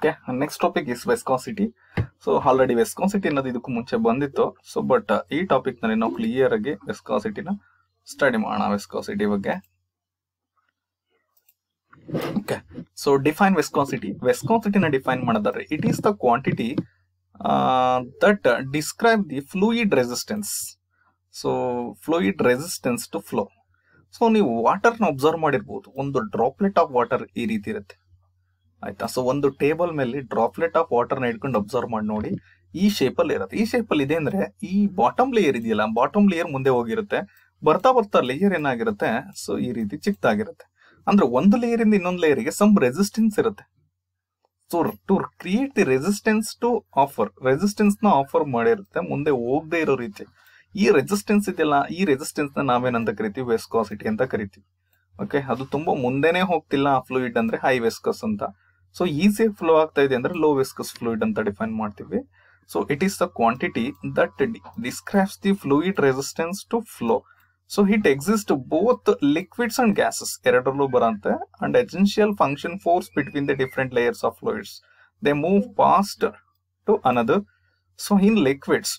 Okay next topic is viscosity so already viscosity ಅನ್ನೋದು ಇದಕ್ಕೂ ಮುಂಚೆ ಬಂದಿತ್ತು ಸೊ ಬಟ್ uh, ಈ ಟಾಪಿಕ್ ನಲ್ಲಿ ನಾವು ಕ್ಲಿಯರ್ ಆಗಿ ವೆಸ್ಕಾಸಿಟಿನ ಸ್ಟಡಿ ಮಾಡೋಣ ವೆಸ್ಕಾಸಿಟಿ ಬಗ್ಗೆ ಓಕೆ ಸೊ ಡಿಫೈನ್ ವೆಸ್ಕಾಸಿಟಿ ವೆಸ್ಕಾಸಿಟಿನ ಡಿಫೈನ್ ಮಾಡಿದ್ರೆ it is the quantity that describe the fluid resistance so fluid resistance to flow so ನೀವು ವಾಟರ್ನ ಅಬ್ಸರ್ವ್ ಮಾಡಿರ್ಬೋದು ಒಂದು ಡ್ರಾಪ್ಲೆಟ್ ಆಫ್ ವಾಟರ್ ಈ ರೀತಿ ಇರುತ್ತೆ ಆಯ್ತಾ ಸೊ ಒಂದು ಟೇಬಲ್ ಮೇಲೆ ಡ್ರಾಪ್ಲೆಟ್ ಆಫ್ ವಾಟರ್ನ ಇಟ್ಕೊಂಡು ಅಬ್ಸರ್ವ್ ಮಾಡಿ ನೋಡಿ ಈ ಶೇಪಲ್ಲಿ ಇರುತ್ತೆ ಈ ಶೇಪಲ್ಲಿ ಇದೆ ಅಂದ್ರೆ ಈ ಬಾಟಮ್ ಲೇಯರ್ ಇದೆಯಲ್ಲ ಬಾಟಮ್ ಲೇಯರ್ ಮುಂದೆ ಹೋಗಿರುತ್ತೆ ಬರ್ತಾ ಬರ್ತಾ ಲೇಯರ್ ಏನಾಗಿರುತ್ತೆ ಸೊ ಈ ರೀತಿ ಚಿಕ್ಕದಾಗಿರುತ್ತೆ ಅಂದ್ರೆ ಒಂದು ಲೇಯರ್ ಇಂದ ಇನ್ನೊಂದು ಗೆ ಸಮ್ ರೆಸಿಸ್ಟೆನ್ಸ್ ಇರುತ್ತೆ so to create the resistance to offer resistance ನ ಆಫರ್ ಮಾಡಿರುತ್ತೆ ಮುಂದೆ ಹೋಗದೆ ಇರೋ ರೀತಿ ಈ ರೆಸಿಸ್ಟೆನ್ಸ್ ಇದೆಯಲ್ಲ ಈ ರೆಸಿಸ್ಟೆನ್ಸ್ ನ ನಾವೇನಂತ ಕರಿತೀವಿ ವೆಸ್ಕಾಸಿಟಿ ಅಂತ ಕರಿತೀವಿ ಓಕೆ ಅದು ತುಂಬಾ ಮುಂದೆನೆ ಹೋಗ್ತಿಲ್ಲ ಆ ಫ್ಲೂಯಿಡ್ ಅಂದ್ರೆ ಹೈ ವೆಸ್ಕಸ್ ಅಂತ ಸೊ ಈಸಿಯಾಗಿ ಫ್ಲೋ ಆಗ್ತಾ ಇದೆ ಅಂದ್ರೆ ಲೋ ವಿಸ್ಕಸ್ ಫ್ಲೂಯಿಡ್ ಅಂತ ಡಿಫೈನ್ ಮಾಡ್ತೀವಿ so it is the quantity that describes the fluid resistance to flow so it exist both liquids and gases ಎರಡರಲ್ಲೂ ಬರಂತೆ and essential function force between the different layers of fluids they move fast to another so in liquids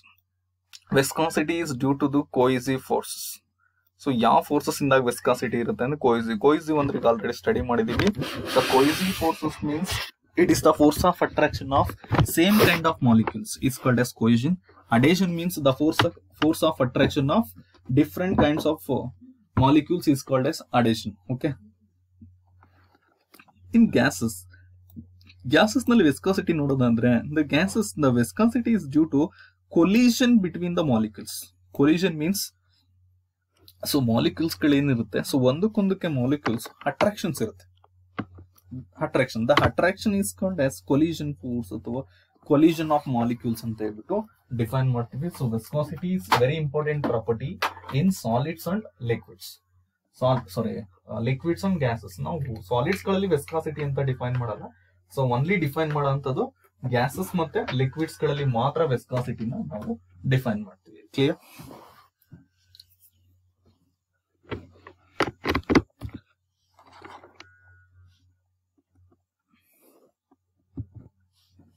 viscosity is due to the cohesive forces so ಯಾವ forces ಇಂದ viscosity ಇರುತ್ತೆ ಅಂದ್ರೆ cohesive cohesive ಅಂದ್ರೆ ಈಗ already study ಮಾಡಿದೀವಿ the cohesive forces means it is the force of attraction of same kind of molecules is called as cohesion adhesion means the force force of attraction of different kinds of molecules is called as adhesion okay in gases gases ನಲ್ಲಿ viscosity ನೋಡೋದಂದ್ರೆ the gases the viscosity is due to collision between the molecules collision means so ಏನಿರುತ್ತೆ so ಒಂದಕ್ಕೊಂದಕ್ಕೆ molecules attractions ಇರುತ್ತೆ attraction the attraction is called as collision force ಅಥವಾ collision of molecules ಅಂತ ಹೇಳ್ಬಿಟ್ಟು define ಮಾಡ್ತೀವಿ so viscosity is very important property in solids and liquids sorry liquids and gases ನಾವು solids ಗಳಲ್ಲಿ viscosity ಅಂತ define ಮಾಡಲ್ಲ so only define ಮಾಡೋಂಥದ್ದು gases ಮತ್ತೆ ಲಿಕ್ವಿಡ್ಸ್ ಗಳಲ್ಲಿ ಮಾತ್ರ ವಿಸ್ಕಾಸಿಟಿನ ನಾವು ಡಿಫೈನ್ ಮಾಡ್ತೀವಿ clear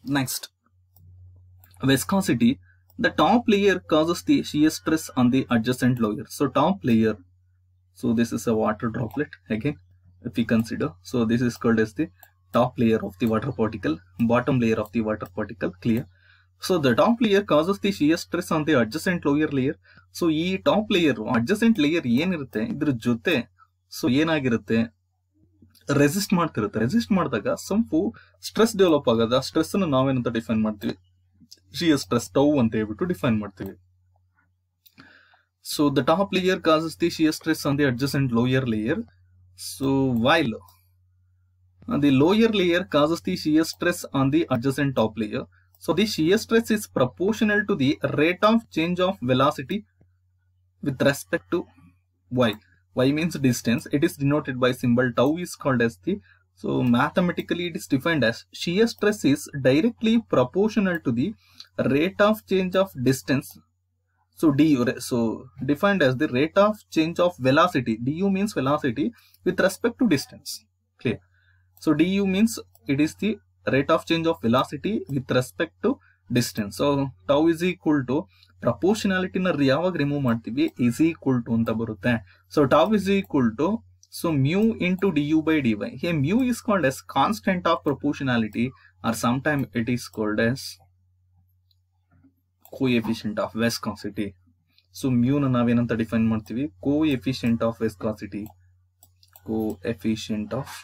Next, viscosity. The top layer causes the shear stress on the adjacent layer. So top layer. So this is a water droplet again if we consider. So this is called as the top layer of the water particle, bottom layer of the water particle, clear. So the top layer causes the shear stress on the adjacent lower layer. So top layer, top layer adjacent layer ಏನಿರುತ್ತೆ ಇದ್ರ ಜೊತೆ so ಏನಾಗಿರುತ್ತೆ resist ಮಾಡ್ತಿರುತ್ತೆ resist ಮಾಡಿದಾಗ ಸಂಪು stress develop ಆಗದ stress ಅನ್ನು ನಾವೇನಂತ ಡಿಫೈನ್ ಮಾಡ್ತೀವಿ ಶಿ ಎಸ್ ಸ್ಟ್ರೆಸ್ ಟೌ ಅಂತ ಹೇಳ್ಬಿಟ್ಟು ಡಿಫೈನ್ ಮಾಡ್ತೀವಿ so the top layer causes the S stress on the adjacent lower layer so while the lower layer causes the S stress on the adjacent top layer so the S stress is proportional to the rate of change of velocity with respect to y y means distance it is denoted by symbol tau is called as the so mathematically it is defined as shear stress is directly proportional to the rate of change of distance so du so defined as the rate of change of velocity du means velocity with respect to distance clear so du means it is the rate of change of velocity with respect to distance so tau is equal to ಪ್ರಪೋರ್ಷನಾಲಿಟಿನ ಯಾವಾಗ remove ಮಾಡ್ತೀವಿ is equal to ಅಂತ ಬರುತ್ತೆ so tau is equal to so mu into d u by d y hey mu is called as constant of proportionality or some time it is called as coefficient of viscosity so ಮ್ಯೂನ ನಾವೇನಂತ define ಮಾಡ್ತೀವಿ coefficient of viscosity coefficient of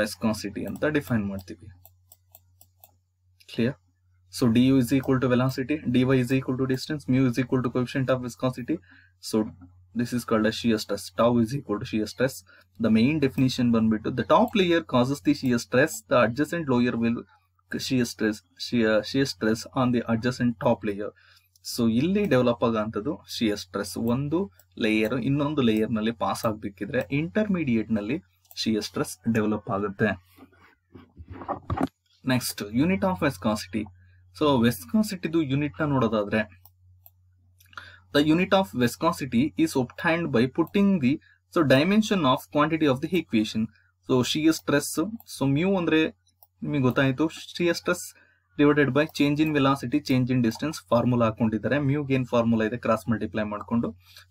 viscosity ಅಂತ define ಮಾಡ್ತೀವಿ clear So du is equal to velocity, dy is equal to distance, mu is equal to coefficient of viscosity. So this is called as shear stress. Tau is equal to shear stress. The main definition one bit, the top layer causes the shear stress. The adjacent lower will shear stress shear shear stress on the adjacent top layer. So, so ಇಲ್ಲಿ develop ಆಗೋಂಥದ್ದು shear stress ಒಂದು layer ಇನ್ನೊಂದು layer nalli pass ಆಗಬೇಕಿದ್ರೆ intermediate nalli shear stress develop ಆಗುತ್ತೆ next unit of viscosity. So ವೆಸ್ಕಾಸಿಟಿದು unit ನ ನೋಡೋದಾದ್ರೆ the unit of city is obtained by putting the so dimension of quantity of the equation so shear stress so mu ಅಂದ್ರೆ ನಿಮಗೆ ಗೊತ್ತಾಯಿತು shear stress divided by change in velocity change in distance formula ಹಾಕೊಂಡಿದ್ದಾರೆ mu gain formula ಇದೆ cross multiply ಮಾಡಿಕೊಂಡು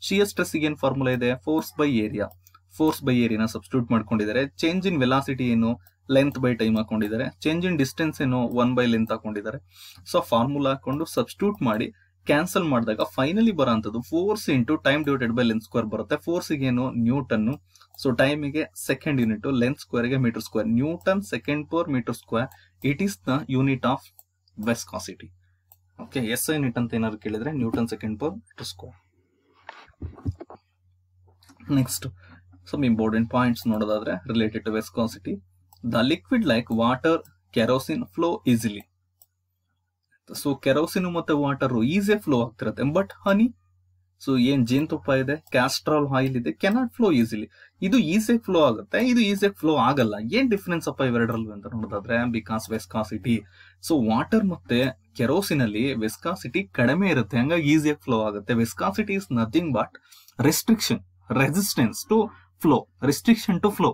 shear stress ಏನ್ formula ಇದೆ force by area force by ಏರಿಯಾನ substitute ಮಾಡ್ಕೊಂಡಿದ್ದಾರೆ ಚೇಂಜ್ ಇನ್ ವೆಲಾಸಿಟಿ ಏನು ಲೆಂತ್ ಬೈ ಟೈಮ್ ಹಾಕೊಂಡಿದ್ದಾರೆ change in distance ಏನೋ ಒನ್ ಬೈ ಲೆಂತ್ ಹಾಕೊಂಡಿದ್ದಾರೆ ಸೊ ಫಾರ್ಮುಲಾ ಹಾಕೊಂಡು ಸಬ್ಸ್ಟ್ಯೂಟ್ ಮಾಡಿ ಕ್ಯಾನ್ಸಲ್ ಮಾಡಿದಾಗ ಫೈನಲಿ ಬರೋಂಥದ್ದು force into time divided by length square ಬರುತ್ತೆ ಫೋರ್ಸಿಗೆ ಏನು ನ್ಯೂಟನ್ ಸೊ ಟೈಮಿಗೆ ಸೆಕೆಂಡ್ ಯೂನಿಟ್ ಲೆಂತ್ ಸ್ಕ್ವೇರ್ಗೆ metre square newton second per metre square it is the unit of viscosity okay S unit ಅಂತ ಏನಾದ್ರು ಕೇಳಿದ್ರೆ newton second per metre square next some important points ನೋಡೋದಾದ್ರೆ related to viscosity The liquid like water, kerosene flow easily. So kerosene ಮತ್ತೆ water easy flow ಆಗ್ತಿರತ್ತೆ but honey so ಏನ್ ಜೇನುತುಪ್ಪ ಇದೆ castor oil ಇದೆ ಕೆನಾಟ್ ಫ್ಲೋ ಈಸಿಲಿ ಇದು ಈಸಿಯಾಗಿ flow ಆಗುತ್ತೆ ಇದು ಈಸಿಯಾಗಿ ಫ್ಲೋ ಆಗಲ್ಲ ಏನ್ ಡಿಫ್ರೆನ್ಸ್ ಅಪ್ಪ ಇವೆರಡರಲ್ಲೂ ಅಂತ ನೋಡೋದಾದ್ರೆ ಬಿಕಾಸ್ ವೆಸ್ಕಾಸಿಟಿ ಸೊ ವಾಟರ್ ಮತ್ತೆ ಕೆರೋಸಿನ್ ಅಲ್ಲಿ ವೆಸ್ಕಾಸಿಟಿ ಕಡಿಮೆ ಇರುತ್ತೆ ಹಂಗಾಗಿ ಈಸಿಯಾಗಿ ಫ್ಲೋ ಆಗುತ್ತೆ viscosity is nothing but restriction resistance to flow restriction to flow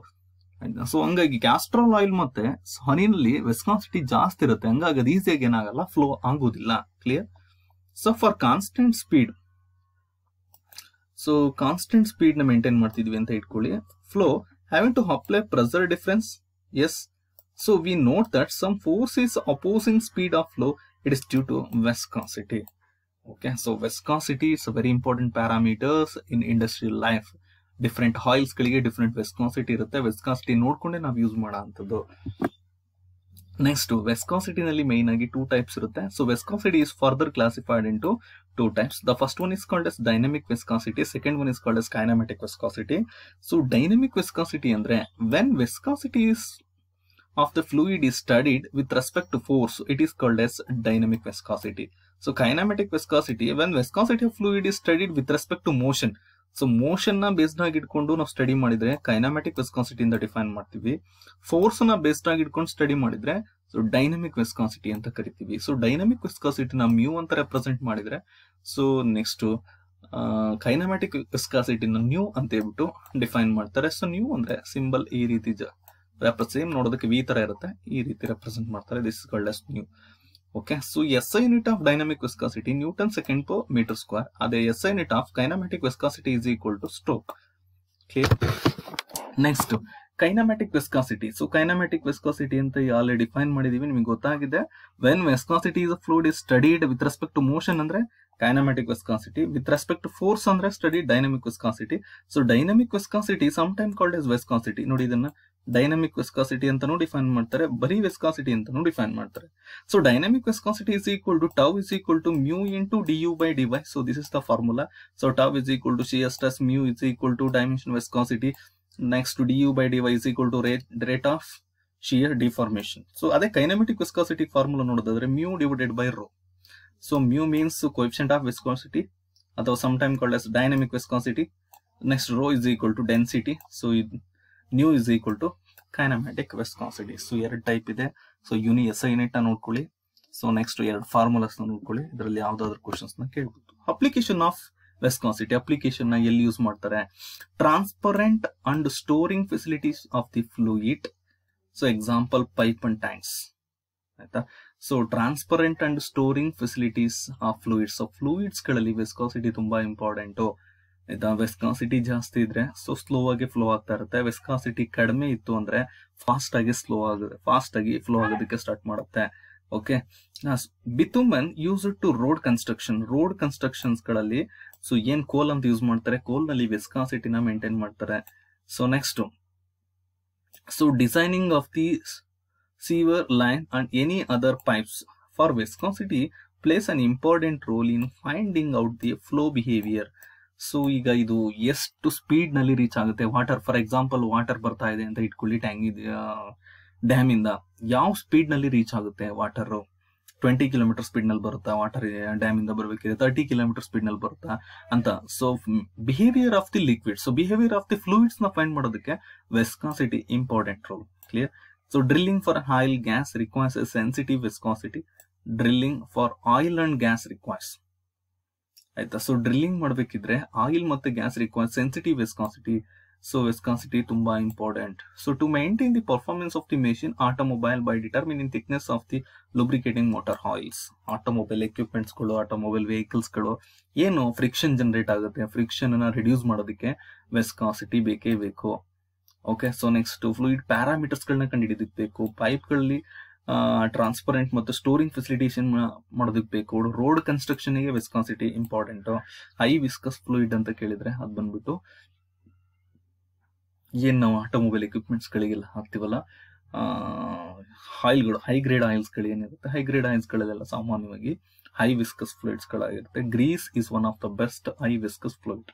so ಹಂಗಾಗಿ ಗ್ಯಾಸ್ಟ್ರಾಲ್ ಆಯಿಲ್ ಮತ್ತೆ ಹನಿನಲ್ಲಿ ವೆಸ್ಕಾನ್ಸಿಟಿ ಜಾಸ್ತಿ ಇರುತ್ತೆ ಹಂಗಾಗಿ ಅದು ಈಸಿಯಾಗಿ ಏನಾಗಲ್ಲ ಫ್ಲೋ ಆಗೋದಿಲ್ಲ clear so for constant speed so constant speed ನ ಮೇಂಟೈನ್ ಮಾಡ್ತಿದ್ವಿ ಅಂತ ಇಟ್ಕೊಳ್ಳಿ flow having to apply pressure difference as so we note that some force is opposing speed of flow it is due to viscosity okay so viscosity is very important parameters in industrial life different ಗಳಿಗೆ different viscosity ಇರುತ್ತೆ viscosity ನೋಡ್ಕೊಂಡೆ ನಾವು use ಮಾಡೋ ಅಂಥದ್ದು next ವೆಸ್ಕಾಸಿಟಿನಲ್ಲಿ main ಆಗಿ two types ಇರುತ್ತೆ so viscosity is further classified into two types the first one is called as dynamic viscosity second one is called as kinematic viscosity so dynamic viscosity ಅಂದ್ರೆ when viscosity is of the fluid is studied with respect to force it is called as dynamic viscosity so kinematic viscosity when viscosity of fluid is studied with respect to motion so motion ನ based ಆಗಿ ಇಟ್ಕೊಂಡು ನಾವು study ಮಾಡಿದ್ರೆ kinematic viscosity ಇಂದ define ಮಾಡ್ತೀವಿ force ನ based ಆಗಿ ಇಟ್ಕೊಂಡು ಸ್ಟಡಿ ಮಾಡಿದ್ರೆ ಸೊ ಡೈನಮಿಕ್ ವೆಸ್ಕಾನ್ಸಿಟಿ ಅಂತ ಕರಿತೀವಿ ಸೊ ಡೈನಮಿಕ್ ವೆಸ್ಕಾಸಿಟಿ ನ ಮ್ಯೂ ಅಂತ ರೆಪ್ರೆಸೆಂಟ್ ಮಾಡಿದ್ರೆ ಸೊ ನೆಕ್ಸ್ಟ್ ಕೈನಮ್ಯಾಟಿಕ್ ನ ನ್ಯೂ ಅಂತ ಹೇಳ್ಬಿಟ್ಟು ಡಿಫೈನ್ ಮಾಡ್ತಾರೆ ಸೊ ನ್ಯೂ ಅಂದ್ರೆ ಸಿಂಬಲ್ ಈ ರೀತಿ ಸೇಮ್ ನೋಡೋದಕ್ಕೆ ವಿ ತರ ಇರುತ್ತೆ ಈ ರೀತಿ ರೆಪ್ರೆಸೆಂಟ್ ಮಾಡ್ತಾರೆ this is called as nu okay Okay, so SI unit of dynamic newton second second metre meter ಅದೇ ಎಸ್ SI unit of kinematic viscosity is equal to stroke. Okay. Next kinematic viscosity so kinematic viscosity ಅಂತ already define ಮಾಡಿದೀವಿ ನಿಮ್ಗೆ ಗೊತ್ತಾಗಿದೆ when viscosity is fluid is studied with respect to motion ಅಂದ್ರೆ kinematic viscosity with respect to force ಅಂದ್ರೆ study dynamic viscosity so dynamic viscosity some time called is viscosity ನೋಡಿ ಇದನ್ನ dynamic viscosity ಅಂತಾನು define ಮಾಡ್ತಾರೆ ಬರೀ ವೆಸ್ಕಾಸಿಟಿ ಅಂತಾನು define ಮಾಡ್ತಾರೆ so dynamic viscosity is equal to tau is equal to mu into d u by d y so this is the formula so tau is equal to shear stress mu is equal to dimension viscosity next d u by d y is equal to rate rate of shear deformation so ಅದೇ kinematic viscosity formula ನೋಡೋದಾದ್ರೆ mu divided by rho so mu means coefficient of viscosity ಅಥವಾ some time called as dynamic viscosity next rho is equal to density so ಇದು nu is equal to kinematic viscosity so ಎರಡು type ಇದೆ so unit S I unit ನೋಡ್ಕೊಳ್ಳಿ so next ಎರಡು formulas ನೋಡ್ಕೊಳ್ಳಿ ಇದರಲ್ಲಿ ಯಾವ್ದಾದ್ರು questions ನ ಕೇಳ್ಬೋದು ಅಪ್ಲಿಕೇಶನ್ ಆಫ್ ವೆಸ್ಕಾನ್ಸಿಟಿ ಅಪ್ಲಿಕೇಶನ್ ನ ಎಲ್ಲಿ ಯೂಸ್ ಮಾಡ್ತಾರೆ transparent and storing facilities of the fluid so example pipe and tanks ಆಯ್ತಾ so transparent and storing facilities of fluids so fluids ಗಳಲ್ಲಿ ವೆಸ್ಕಾಸಿಟಿ ತುಂಬಾ ಇಂಪಾರ್ಟೆಂಟು ಆಯ್ತಾ ಸಿಟಿ ಜಾಸ್ತಿ ಇದ್ರೆ ಸೊ ಸ್ಲೋ ಆಗಿ ಫ್ಲೋ ಆಗ್ತಾ ಇರುತ್ತೆ ಸಿಟಿ ಕಡಿಮೆ ಇತ್ತು ಅಂದ್ರೆ ಫಾಸ್ಟ್ ಆಗಿ ಸ್ಲೋ ಆಗುತ್ತೆ ಫಾಸ್ಟ್ ಆಗಿ ಫ್ಲೋ ಆಗೋದಕ್ಕೆ ಸ್ಟಾರ್ಟ್ ಮಾಡುತ್ತೆ okay bitumen use to road construction road constructions ಗಳಲ್ಲಿ ಸೊ ಏನ್ ಕೋಲ್ ಅಂತ ಯೂಸ್ ಮಾಡ್ತಾರೆ ಕೋಲ್ ನಲ್ಲಿ ಸಿಟಿನ ಮೇಂಟೈನ್ ಮಾಡ್ತಾರೆ so next so designing of the sewer line and any other pipes for city place an important role in finding out the flow behaviour so ಈಗ ಇದು ಎಷ್ಟು ಸ್ಪೀಡ್ ನಲ್ಲಿ ರೀಚ್ ಆಗುತ್ತೆ ವಾಟರ್ ಫಾರ್ ಎಕ್ಸಾಂಪಲ್ ವಾಟರ್ ಬರ್ತಾ ಇದೆ ಅಂತ ಇಟ್ಕೊಳ್ಳಿ Tang ಇಂದ ಯಾವ ಸ್ಪೀಡ್ ನಲ್ಲಿ ರೀಚ್ ಆಗುತ್ತೆ ವಾಟರ್ ಟ್ವೆಂಟಿ ಕಿಲೋಮೀಟರ್ ಸ್ಪೀಡ್ ನಲ್ಲಿ ಬರುತ್ತಾ ವಾಟರ್ ಡ್ಯಾಮ್ ಇಂದ ಬರಬೇಕಿದೆ ತರ್ಟಿ ಕಿಲೋಮೀಟರ್ ಸ್ಪೀಡ್ ನಲ್ಲಿ ಬರುತ್ತಾ ಅಂತ so behaviour of the liquid so behaviour of the ನ ಫೈಂಡ್ ಮಾಡೋದಕ್ಕೆ viscosity important role clear so drilling for oil gas requires a sensitive viscosity drilling for oil and gas requires ಆಯ್ತಾ so drilling ಮಾಡಬೇಕಿದ್ರೆ oil ಮತ್ತೆ gas require sensitive viscosity so viscosity ತುಂಬಾ important so to maintain the performance of the machine automobile by determining thickness of the lubricating motor oils automobile ಗಳು automobile ಗಳು ಏನು friction generate ಆಗುತ್ತೆ friction ಅನ್ನ reduce ಮಾಡೋದಕ್ಕೆ viscosity ಬೇಕೇ ಬೇಕು okay so next fluid parameters ಪ್ಯಾರಾಮೀಟರ್ಸ್ಗಳನ್ನ ಕಂಡುಹಿಡಿದಬೇಕು ಪೈಪ್ಗಳಲ್ಲಿ ಟ್ರಾನ್ಸ್ಪರೆಂಟ್ ಮತ್ತು ಸ್ಟೋರಿಂಗ್ ಫೆಸಿಲಿಟೇಷನ್ ಮಾಡೋದಕ್ಕೆ ಬೇಕು ರೋಡ್ ಕನ್ಸ್ಟ್ರಕ್ಷನ್ ಗೆ viscosity important high viscous fluid ಅಂತ ಕೇಳಿದ್ರೆ ಅದು ಬಂದ್ಬಿಟ್ಟು ಏನ್ ನಾವು ಆಟೋಮೊಬೈಲ್ ಗಳಿಗೆಲ್ಲ ಹಾಕ್ತಿವಲ್ಲ ಆಯಿಲ್ಗಳು ಹೈ ಗ್ರೇಡ್ ಗಳು ಏನಿರುತ್ತೆ ಹೈ ಗ್ರೇಡ್ ಆಯಿಲ್ಸ್ ಗಳೆಲ್ಲ ಸಾಮಾನ್ಯವಾಗಿ ಹೈ ವಿಸ್ಕಸ್ ಗಳಾಗಿರುತ್ತೆ grease is one of the best high viscous fluid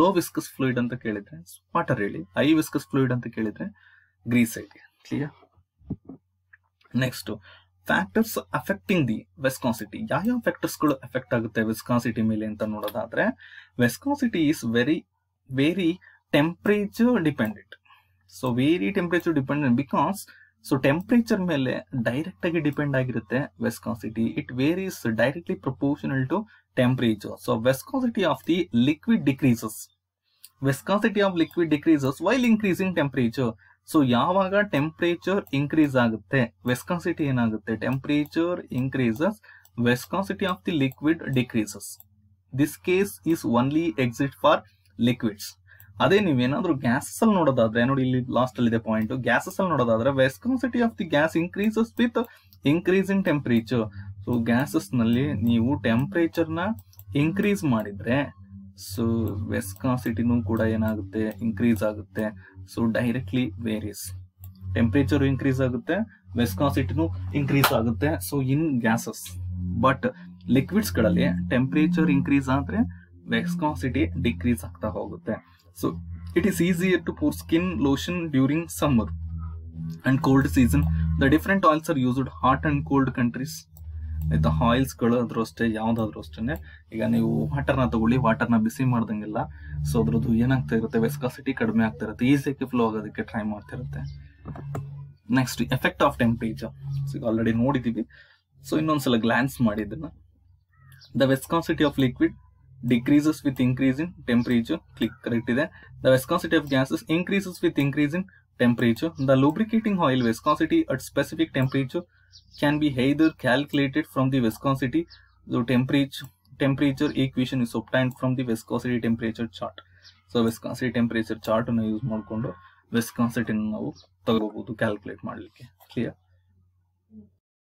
low viscous fluid ಅಂತ ಕೇಳಿದ್ರೆ ವಾಟರ್ ಹೇಳಿ ಹೈ ವಿಸ್ಕಸ್ ಫ್ಲೂಯಿಡ್ ಅಂತ ಕೇಳಿದ್ರೆ grease idea clear next factors affecting the ಯಾವ ಯಾವ್ಯಾವ ಗಳು ಎಫೆಕ್ಟ್ ಆಗುತ್ತೆ ವೆಸ್ಕಾನ್ಸಿಟಿ ಮೇಲೆ ಅಂತ ನೋಡೋದಾದ್ರೆ viscosity is very very temperature dependent so very temperature dependent because so temperature ಮೇಲೆ ಡೈರೆಕ್ಟ್ ಆಗಿ ಡಿಪೆಂಡ್ ಆಗಿರುತ್ತೆ city it varies directly proportional to temperature so viscosity of the liquid decreases viscosity of liquid decreases while increasing temperature so ಯಾವಾಗ temperature increase ಆಗುತ್ತೆ viscosity ಏನಾಗುತ್ತೆ temperature increases viscosity of the liquid decreases this case is only exit for liquids ಅದೇ ನೀವೇನಾದ್ರೂ gases ಅಲ್ಲಿ ನೋಡೋದಾದ್ರೆ ನೋಡಿ ಇಲ್ಲಿ last ಅಲ್ಲಿ ಇದೆ ಪಾಯಿಂಟ್ ಗ್ಯಾಸಸ್ ಅಲ್ಲಿ ನೋಡೋದಾದ್ರೆ viscosity of the gas increases with increase in temperature so gases ನಲ್ಲಿ ನೀವು ಟೆಂಪರೇಚರ್ ನ ಇನ್ಕ್ರೀಸ್ ಮಾಡಿದ್ರೆ ಸೊ ವೆಸ್ಕಾಸಿಟಿನೂ ಕೂಡ ಏನಾಗುತ್ತೆ ಇನ್ಕ್ರೀಸ್ ಆಗುತ್ತೆ so directly various temperature increase ಆಗುತ್ತೆ ವೆಸ್ಕಾಸಿಟಿನೂ ಇನ್ಕ್ರೀಸ್ ಆಗುತ್ತೆ so in gases but liquids ಗಳಲ್ಲಿ ಟೆಂಪ್ರೇಚರ್ ಇನ್ಕ್ರೀಸ್ ಆದ್ರೆ ವೆಸ್ಕಾಸಿಟಿ ಡಿಕ್ರೀಸ್ ಆಗ್ತಾ ಹೋಗುತ್ತೆ so it is easier to pour skin lotion during summer and cold season the different oils are used hot and cold countries ಆಯಿತಾ ಆಯಿಲ್ಸ್ಗಳು ಅದ್ರ ಅಷ್ಟೇ ಯಾವುದಾದ್ರೂ ಅಷ್ಟೇ ಈಗ ನೀವು ವಾಟರ್ನ ತಗೊಳ್ಳಿ ವಾಟರ್ನ ಬಿಸಿ ಮಾಡ್ದಂಗೆಲ್ಲ ಸೊ ಅದ್ರದ್ದು ಏನಾಗ್ತಾ ಇರುತ್ತೆ ವೆಸ್ಕಾಸಿಟಿ ಕಡಿಮೆ ಆಗ್ತಾ ಇರುತ್ತೆ ಈಸಿಯಾಗಿ ಫ್ಲೋ ಆಗೋದಕ್ಕೆ ಟ್ರೈ ಮಾಡ್ತಿರುತ್ತೆ next effect of temperature so already ನೋಡಿದ್ದೀವಿ ಸೊ ಇನ್ನೊಂದ್ಸಲ ಗ್ಲಾನ್ಸ್ ಮಾಡಿದ್ದನ್ನು the viscosity of liquid decreases with increase in temperature click correct ಇದೆ the viscosity of gases increases with increase in temperature the lubricating oil viscosity at specific temperature can be either calculated from the viscosity so temperature temperature equation is obtained from the viscosity temperature chart so viscosity temperature ಚಾರ್ಟನ್ನು use viscosity ವಿಸ್ಕಾನ್ಸಿಟಿನ ನಾವು ತಗೋಬಹುದು calculate ಮಾಡಲಿಕ್ಕೆ clear